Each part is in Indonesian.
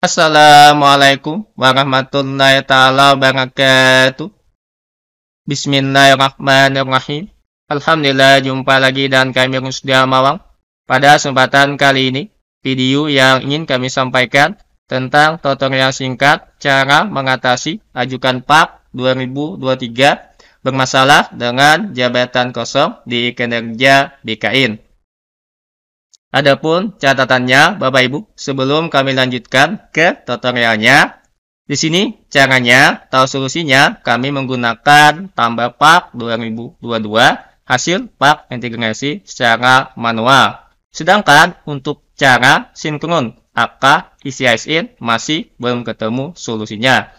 Assalamualaikum warahmatullahi taala wabarakatuh. Bismillahirrahmanirrahim. Alhamdulillah jumpa lagi dan kami Rusdi Mawang. Pada kesempatan kali ini, video yang ingin kami sampaikan tentang tutorial singkat cara mengatasi ajukan PAK 2023 bermasalah dengan jabatan kosong di kinerja BKIN. Adapun catatannya, Bapak Ibu, sebelum kami lanjutkan ke tutorialnya, di sini caranya atau solusinya kami menggunakan tambah pak 2022 hasil pak integrasi secara manual. Sedangkan untuk cara sinkron AK ICISIN masih belum ketemu solusinya.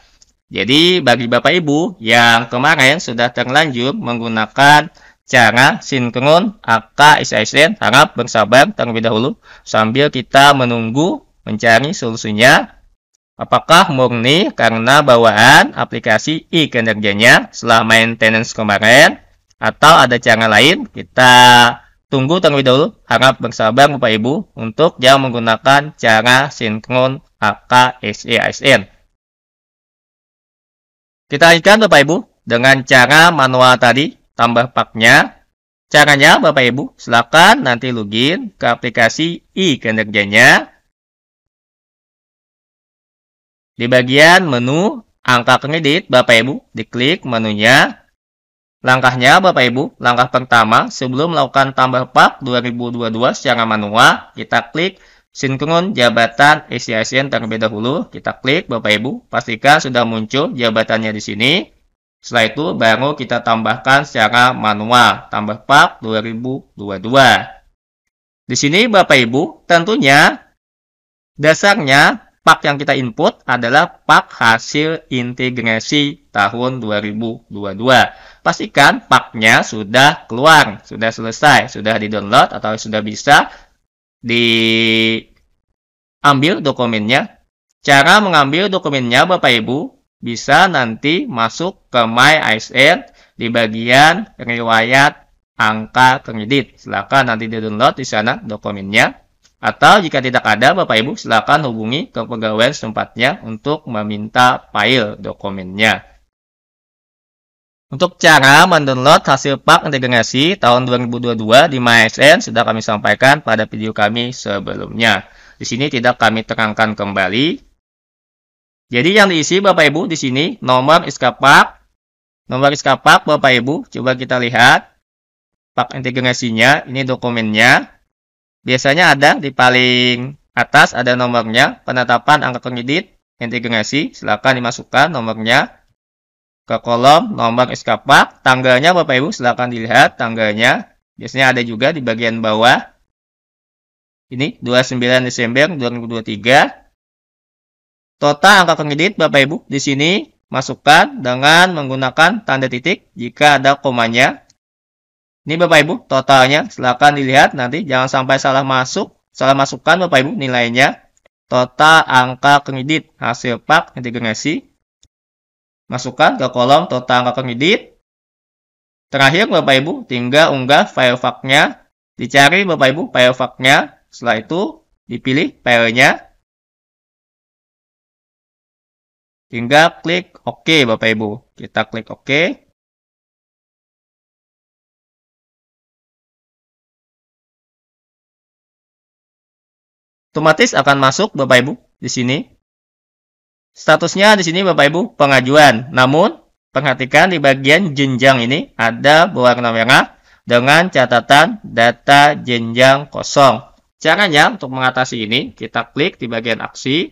Jadi bagi Bapak Ibu yang kemarin sudah terlanjur menggunakan cara sinkron AK ISISN harap bersabar terlebih dahulu sambil kita menunggu mencari solusinya apakah murni karena bawaan aplikasi e-kinerjanya setelah maintenance kemarin atau ada cara lain kita tunggu terlebih dahulu harap bersabar Bapak Ibu untuk yang menggunakan cara sinkron AK kita lanjutkan Bapak Ibu dengan cara manual tadi tambah paknya. Caranya Bapak Ibu, silakan nanti login ke aplikasi e-kinerjanya. Di bagian menu angka kredit Bapak Ibu, diklik menunya. Langkahnya Bapak Ibu, langkah pertama sebelum melakukan tambah pak 2022 secara manual, kita klik sinkron jabatan ACISN terlebih dahulu. Kita klik Bapak Ibu, pastikan sudah muncul jabatannya di sini. Setelah itu baru kita tambahkan secara manual, tambah pak 2022. Di sini Bapak Ibu, tentunya dasarnya pak yang kita input adalah pak hasil integrasi tahun 2022. Pastikan paknya sudah keluar, sudah selesai, sudah di-download atau sudah bisa diambil dokumennya. Cara mengambil dokumennya Bapak Ibu, bisa nanti masuk ke My ISN di bagian riwayat angka kredit. Silakan nanti di-download di sana dokumennya. Atau jika tidak ada, Bapak Ibu silakan hubungi ke pegawai sempatnya untuk meminta file dokumennya. Untuk cara mendownload hasil pak integrasi tahun 2022 di MySN sudah kami sampaikan pada video kami sebelumnya. Di sini tidak kami terangkan kembali, jadi yang diisi Bapak Ibu di sini nomor iskapak, nomor iskapak Bapak Ibu, coba kita lihat pak integrasinya, ini dokumennya. Biasanya ada di paling atas ada nomornya, penetapan angka kredit, integrasi, silakan dimasukkan nomornya ke kolom nomor iskapak, tanggalnya Bapak Ibu silakan dilihat tanggalnya. Biasanya ada juga di bagian bawah. Ini 29 Desember 2023 Total angka kredit Bapak Ibu di sini masukkan dengan menggunakan tanda titik jika ada komanya. Ini Bapak Ibu totalnya silahkan dilihat nanti jangan sampai salah masuk, salah masukkan Bapak Ibu nilainya. Total angka kredit hasil pak integrasi. Masukkan ke kolom total angka kredit. Terakhir Bapak Ibu tinggal unggah file faknya. Dicari Bapak Ibu file faknya. Setelah itu dipilih filenya Tinggal klik OK Bapak Ibu. Kita klik OK. Otomatis akan masuk Bapak Ibu di sini. Statusnya di sini Bapak Ibu pengajuan. Namun perhatikan di bagian jenjang ini ada berwarna merah dengan catatan data jenjang kosong. Caranya untuk mengatasi ini kita klik di bagian aksi,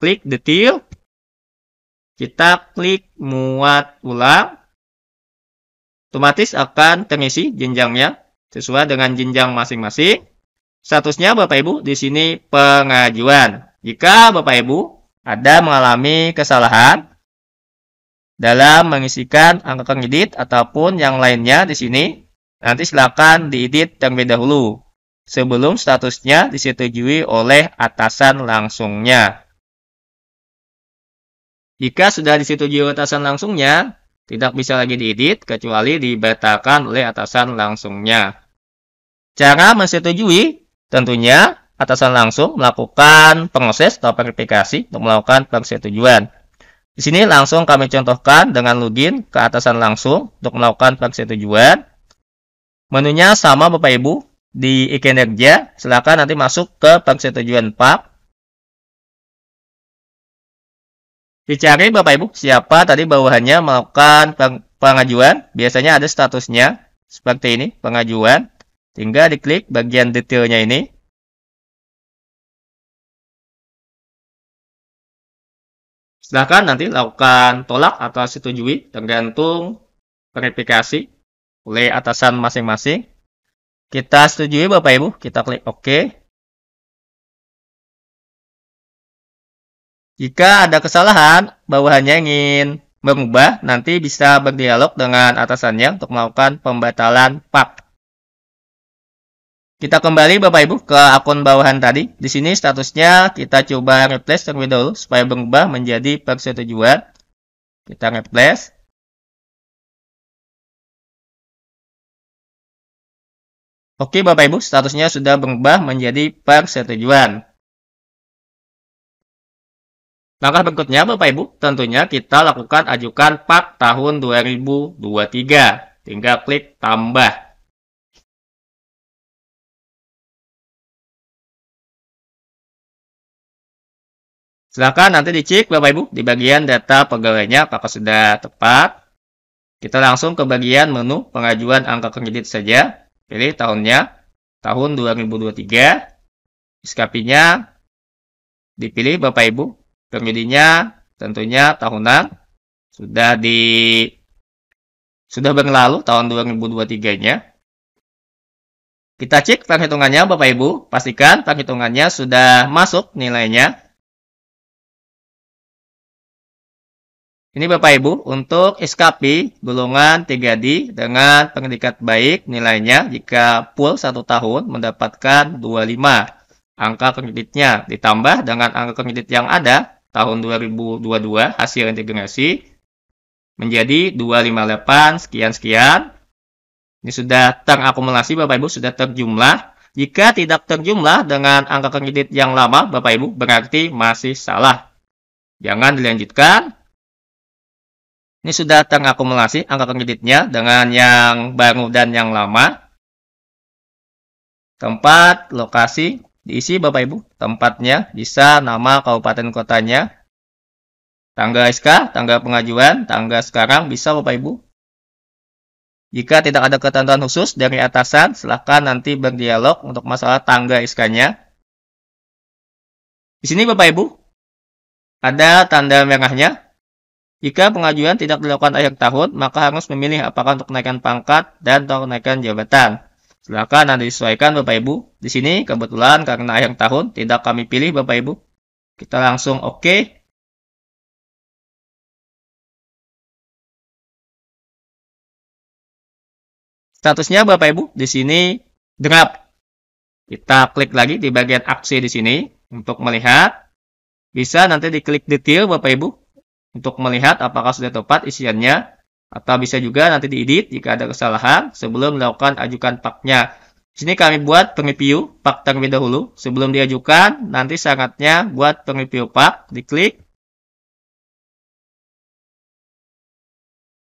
klik detail, kita klik muat ulang. Otomatis akan terisi jenjangnya sesuai dengan jenjang masing-masing. Statusnya Bapak Ibu di sini pengajuan. Jika Bapak Ibu ada mengalami kesalahan dalam mengisikan angka kredit ataupun yang lainnya di sini, nanti silakan diedit terlebih dahulu sebelum statusnya disetujui oleh atasan langsungnya. Jika sudah disetujui atasan langsungnya, tidak bisa lagi diedit kecuali dibatalkan oleh atasan langsungnya. Cara menyetujui, tentunya atasan langsung melakukan proses atau verifikasi untuk melakukan persetujuan. Di sini langsung kami contohkan dengan login ke atasan langsung untuk melakukan persetujuan. Menunya sama Bapak Ibu di ikinerja, silakan nanti masuk ke persetujuan pak Dicari Bapak Ibu siapa tadi bawahannya melakukan pengajuan. Biasanya ada statusnya seperti ini, pengajuan. Tinggal diklik bagian detailnya ini. Silahkan nanti lakukan tolak atau setujui tergantung verifikasi oleh atasan masing-masing. Kita setujui Bapak Ibu, kita klik OK. Jika ada kesalahan, bawahannya ingin mengubah nanti bisa berdialog dengan atasannya untuk melakukan pembatalan PAP. Kita kembali Bapak Ibu ke akun bawahan tadi. Di sini statusnya kita coba replace terlebih dahulu supaya berubah menjadi persetujuan. Kita replace. Oke Bapak Ibu, statusnya sudah berubah menjadi persetujuan. Langkah berikutnya Bapak Ibu, tentunya kita lakukan ajukan PAK tahun 2023. Tinggal klik tambah. Silahkan nanti dicek Bapak Ibu di bagian data pegawainya apakah sudah tepat. Kita langsung ke bagian menu pengajuan angka kredit saja. Pilih tahunnya, tahun 2023. SKP-nya dipilih Bapak Ibu terjadinya tentunya tahunan sudah di sudah berlalu tahun 2023-nya. Kita cek perhitungannya Bapak Ibu, pastikan perhitungannya sudah masuk nilainya. Ini Bapak Ibu untuk SKP golongan 3D dengan pendidikan baik nilainya jika full 1 tahun mendapatkan 25 angka kreditnya ditambah dengan angka kredit yang ada tahun 2022 hasil integrasi menjadi 258 sekian-sekian. Ini sudah terakumulasi Bapak Ibu, sudah terjumlah. Jika tidak terjumlah dengan angka kredit yang lama Bapak Ibu berarti masih salah. Jangan dilanjutkan. Ini sudah terakumulasi angka kreditnya dengan yang baru dan yang lama. Tempat lokasi diisi Bapak Ibu tempatnya bisa nama kabupaten kotanya tanggal SK tanggal pengajuan tanggal sekarang bisa Bapak Ibu jika tidak ada ketentuan khusus dari atasan, silahkan nanti berdialog untuk masalah tangga SK-nya. Di sini Bapak Ibu, ada tanda merahnya. Jika pengajuan tidak dilakukan akhir tahun, maka harus memilih apakah untuk kenaikan pangkat dan atau kenaikan jabatan. Silakan nanti disesuaikan Bapak Ibu. Di sini kebetulan karena akhir tahun tidak kami pilih Bapak Ibu. Kita langsung oke. Okay. Statusnya Bapak Ibu di sini drop. Kita klik lagi di bagian aksi di sini untuk melihat. Bisa nanti diklik detail Bapak Ibu untuk melihat apakah sudah tepat isiannya. Atau bisa juga nanti diedit jika ada kesalahan sebelum melakukan ajukan paknya. Di sini kami buat pengreview pak terlebih dahulu. Sebelum diajukan, nanti sangatnya buat pengreview pak. Diklik.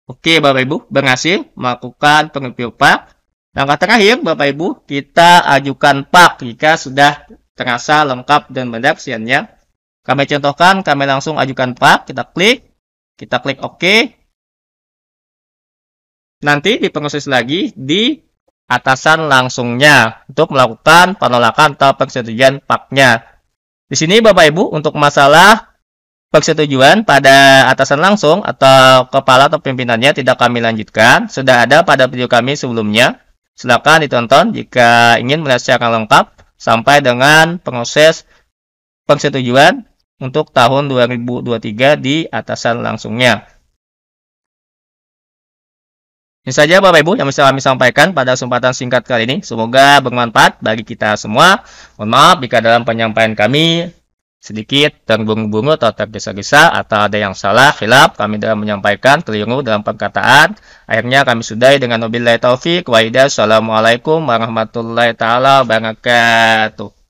Oke, Bapak Ibu berhasil melakukan pengreview pak. Langkah terakhir, Bapak Ibu, kita ajukan pak jika sudah terasa lengkap dan benar siannya. Kami contohkan, kami langsung ajukan pak. Kita klik. Kita klik OK nanti diproses lagi di atasan langsungnya untuk melakukan penolakan atau persetujuan paknya. Di sini Bapak Ibu untuk masalah persetujuan pada atasan langsung atau kepala atau pimpinannya tidak kami lanjutkan. Sudah ada pada video kami sebelumnya. Silakan ditonton jika ingin melihat secara lengkap sampai dengan proses persetujuan untuk tahun 2023 di atasan langsungnya. Ini saja Bapak Ibu yang bisa kami sampaikan pada kesempatan singkat kali ini. Semoga bermanfaat bagi kita semua. Mohon maaf jika dalam penyampaian kami sedikit terbungu bungut atau tergesa-gesa atau ada yang salah khilaf kami dalam menyampaikan keliru dalam perkataan akhirnya kami sudahi dengan wabillahi taufik wa assalamualaikum warahmatullahi taala wabarakatuh